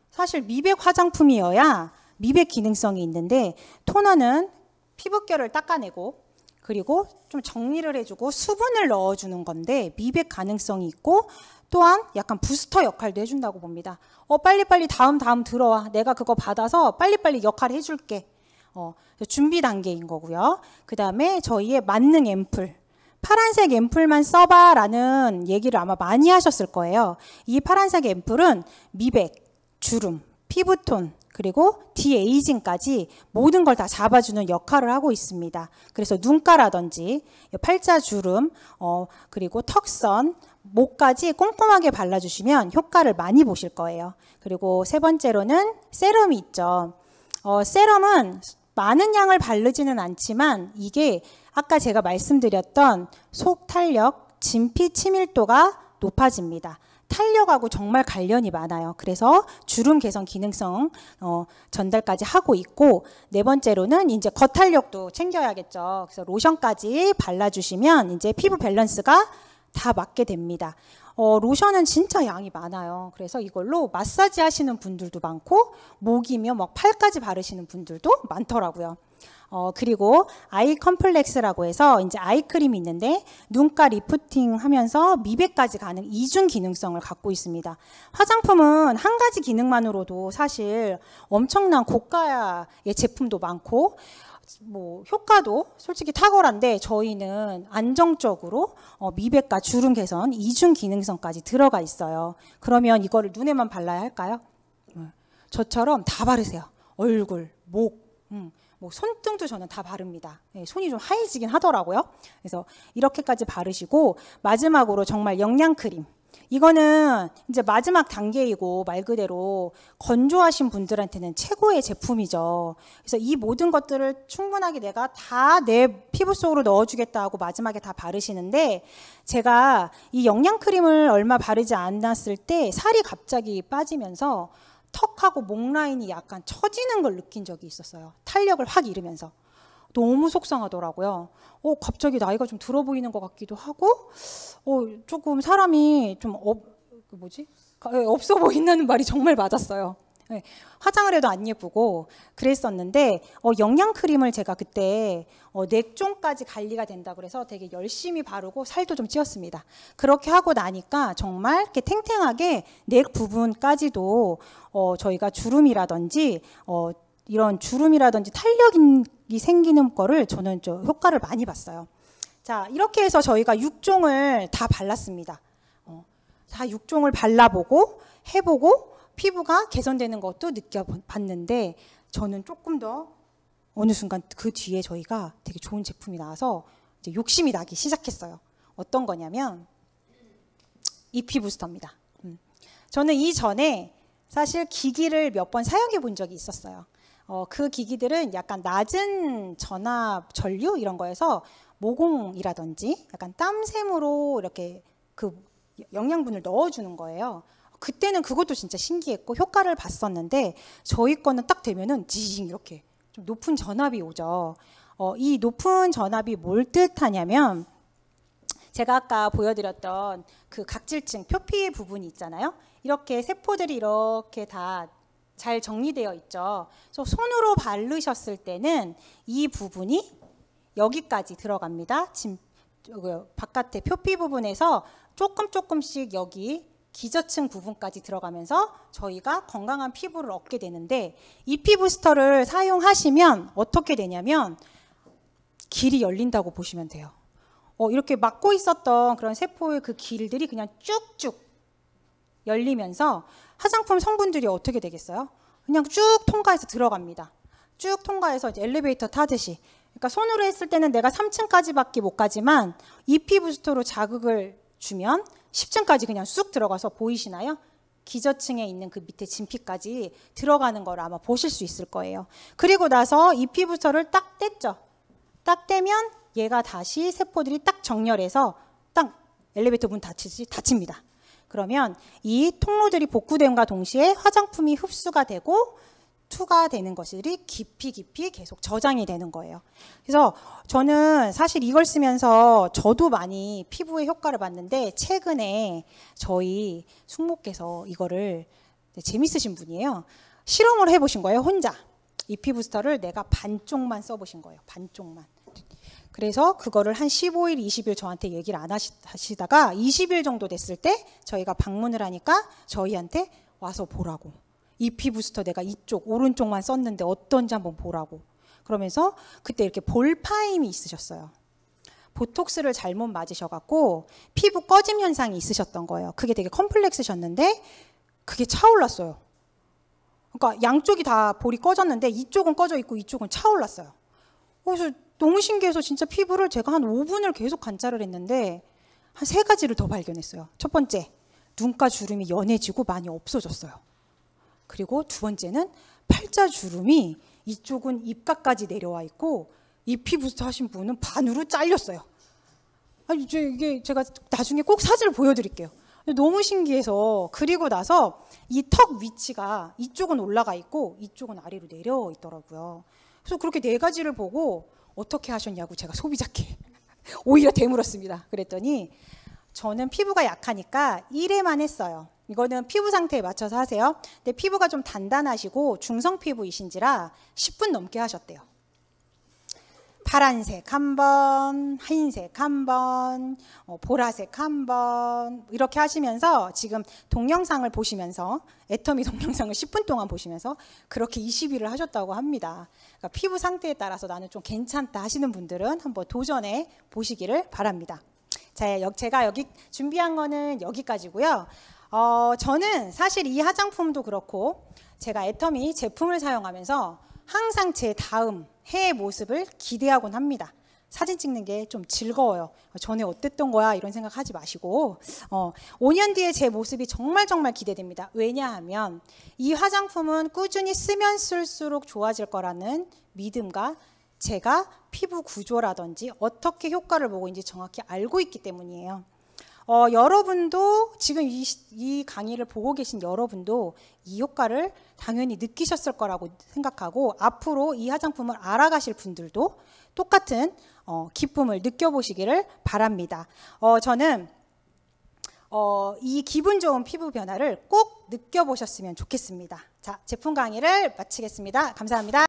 사실 미백 화장품이어야 미백 기능성이 있는데 토너는 피부결을 닦아내고 그리고 좀 정리를 해주고 수분을 넣어주는 건데 미백 가능성이 있고 또한 약간 부스터 역할도 해준다고 봅니다. 어 빨리빨리 다음 다음 들어와 내가 그거 받아서 빨리빨리 역할 해줄게. 어, 준비 단계인 거고요. 그 다음에 저희의 만능 앰플 파란색 앰플만 써봐라는 얘기를 아마 많이 하셨을 거예요. 이 파란색 앰플은 미백, 주름, 피부톤, 그리고 디에이징까지 모든 걸 다 잡아주는 역할을 하고 있습니다. 그래서 눈가라든지 팔자주름, 어, 그리고 턱선, 목까지 꼼꼼하게 발라주시면 효과를 많이 보실 거예요. 그리고 세 번째로는 세럼이 있죠. 어, 세럼은 많은 양을 바르지는 않지만 이게 아까 제가 말씀드렸던 속 탄력, 진피 치밀도가 높아집니다. 탄력하고 정말 관련이 많아요. 그래서 주름 개선 기능성 어, 전달까지 하고 있고 네 번째로는 이제 겉탄력도 챙겨야겠죠. 그래서 로션까지 발라주시면 이제 피부 밸런스가 다 맞게 됩니다. 어, 로션은 진짜 양이 많아요. 그래서 이걸로 마사지 하시는 분들도 많고 목이며 막 팔까지 바르시는 분들도 많더라고요. 어, 그리고 아이 컴플렉스라고 해서 이제 아이크림이 있는데 눈가 리프팅 하면서 미백까지 가는 이중 기능성을 갖고 있습니다. 화장품은 한 가지 기능만으로도 사실 엄청난 고가의 제품도 많고 뭐 효과도 솔직히 탁월한데 저희는 안정적으로 어, 미백과 주름 개선 이중 기능성까지 들어가 있어요. 그러면 이거를 눈에만 발라야 할까요? 저처럼 다 바르세요. 얼굴, 목, 음. 뭐 손등도 저는 다 바릅니다. 네, 손이 좀 하얘지긴 하더라고요. 그래서 이렇게까지 바르시고 마지막으로 정말 영양 크림. 이거는 이제 마지막 단계이고 말 그대로 건조하신 분들한테는 최고의 제품이죠. 그래서 이 모든 것들을 충분하게 내가 다 내 피부 속으로 넣어주겠다 하고 마지막에 다 바르시는데 제가 이 영양 크림을 얼마 바르지 않았을 때 살이 갑자기 빠지면서 턱하고 목 라인이 약간 처지는 걸 느낀 적이 있었어요. 탄력을 확 잃으면서. 너무 속상하더라고요. 어, 갑자기 나이가 좀 들어 보이는 것 같기도 하고, 어, 조금 사람이 좀, 업, 그 뭐지? 없어 보인다는 말이 정말 맞았어요. 네, 화장을 해도 안 예쁘고 그랬었는데 어, 영양 크림을 제가 그때 어, 넥종까지 관리가 된다 그래서 되게 열심히 바르고 살도 좀 찌었습니다. 그렇게 하고 나니까 정말 이렇게 탱탱하게 넥 부분까지도 어, 저희가 주름이라든지 어, 이런 주름이라든지 탄력이 생기는 거를 저는 좀 효과를 많이 봤어요. 자 이렇게 해서 저희가 6종을 다 발랐습니다. 어, 다 6종을 발라보고 해보고 피부가 개선되는 것도 느껴봤는데 저는 조금 더 어느 순간 그 뒤에 저희가 되게 좋은 제품이 나와서 이제 욕심이 나기 시작했어요. 어떤 거냐면 EP 부스터입니다. 음. 저는 이전에 사실 기기를 몇 번 사용해 본 적이 있었어요. 어, 그 기기들은 약간 낮은 전압 전류 이런 거에서 모공이라든지 약간 땀샘으로 이렇게 그 영양분을 넣어주는 거예요. 그때는 그것도 진짜 신기했고 효과를 봤었는데 저희 거는 딱 되면은 지징 이렇게 좀 높은 전압이 오죠. 어, 이 높은 전압이 뭘 뜻하냐면 제가 아까 보여드렸던 그 각질층 표피 부분이 있잖아요. 이렇게 세포들이 이렇게 다 잘 정리되어 있죠. 그래서 손으로 바르셨을 때는 이 부분이 여기까지 들어갑니다. 그 바깥에 표피 부분에서 조금 조금씩 여기 기저층 부분까지 들어가면서 저희가 건강한 피부를 얻게 되는데 이피 부스터를 사용하시면 어떻게 되냐면 길이 열린다고 보시면 돼요. 어, 이렇게 막고 있었던 그런 세포의 그 길들이 그냥 쭉쭉 열리면서 화장품 성분들이 어떻게 되겠어요? 그냥 쭉 통과해서 들어갑니다. 쭉 통과해서 이제 엘리베이터 타듯이. 그러니까 손으로 했을 때는 내가 3층까지밖에 못 가지만 이피 부스터로 자극을 주면 10층까지 그냥 쑥 들어가서 보이시나요? 기저층에 있는 그 밑에 진피까지 들어가는 걸 아마 보실 수 있을 거예요. 그리고 나서 이 피부서를 딱 뗐죠. 딱 떼면 얘가 다시 세포들이 딱 정렬해서 딱 엘리베이터 문 닫히지 닫힙니다. 그러면 이 통로들이 복구됨과 동시에 화장품이 흡수가 되고 투가 되는 것들이 깊이 깊이 계속 저장이 되는 거예요. 그래서 저는 사실 이걸 쓰면서 저도 많이 피부에 효과를 봤는데 최근에 저희 숙모께서 이거를 재밌으신 분이에요. 실험을 해보신 거예요, 혼자. 이 피부스터를 내가 반쪽만 써보신 거예요, 반쪽만. 그래서 그거를 한 15일, 20일 저한테 얘기를 안 하시다가 20일 정도 됐을 때 저희가 방문을 하니까 저희한테 와서 보라고. EP 부스터 내가 이쪽 오른쪽만 썼는데 어떤지 한번 보라고 그러면서 그때 이렇게 볼파임이 있으셨어요. 보톡스를 잘못 맞으셔갖고 피부 꺼짐 현상이 있으셨던 거예요. 그게 되게 컴플렉스셨는데 그게 차올랐어요. 그러니까 양쪽이 다 볼이 꺼졌는데 이쪽은 꺼져 있고 이쪽은 차올랐어요. 그래서 너무 신기해서 진짜 피부를 제가 한 5분을 계속 관찰을 했는데 한 세 가지를 더 발견했어요. 첫 번째, 눈가 주름이 연해지고 많이 없어졌어요. 그리고 두 번째는 팔자 주름이 이쪽은 입가까지 내려와 있고 잎이 부스터 하신 분은 반으로 잘렸어요. 아니 이게 제가 나중에 꼭 사진을 보여드릴게요. 너무 신기해서 그리고 나서 이 턱 위치가 이쪽은 올라가 있고 이쪽은 아래로 내려 있더라고요. 그래서 그렇게 네 가지를 보고 어떻게 하셨냐고 제가 소비자께 (laughs) 오히려 되물었습니다. 그랬더니 저는 피부가 약하니까 1회만 했어요. 이거는 피부 상태에 맞춰서 하세요. 근데 피부가 좀 단단하시고 중성 피부이신지라 10분 넘게 하셨대요. 파란색 한 번, 흰색 한 번, 어, 보라색 한 번, 이렇게 하시면서 지금 동영상을 보시면서, 애터미 동영상을 10분 동안 보시면서 그렇게 20일을 하셨다고 합니다. 그러니까 피부 상태에 따라서 나는 좀 괜찮다 하시는 분들은 한번 도전해 보시기를 바랍니다. 제가 여기 준비한 거는 여기까지고요. 어, 저는 사실 이 화장품도 그렇고 제가 애터미 제품을 사용하면서 항상 제 다음 해의 모습을 기대하곤 합니다. 사진 찍는 게 좀 즐거워요. 전에 어땠던 거야 이런 생각하지 마시고 어, 5년 뒤에 제 모습이 정말 정말 기대됩니다. 왜냐하면 이 화장품은 꾸준히 쓰면 쓸수록 좋아질 거라는 믿음과 제가 피부 구조라든지 어떻게 효과를 보고 있는지 정확히 알고 있기 때문이에요. 어, 여러분도 지금 이, 이 강의를 보고 계신 여러분도 이 효과를 당연히 느끼셨을 거라고 생각하고 앞으로 이 화장품을 알아가실 분들도 똑같은 어, 기쁨을 느껴보시기를 바랍니다. 어, 저는 어, 이 기분 좋은 피부 변화를 꼭 느껴보셨으면 좋겠습니다. 자, 제품 강의를 마치겠습니다. 감사합니다.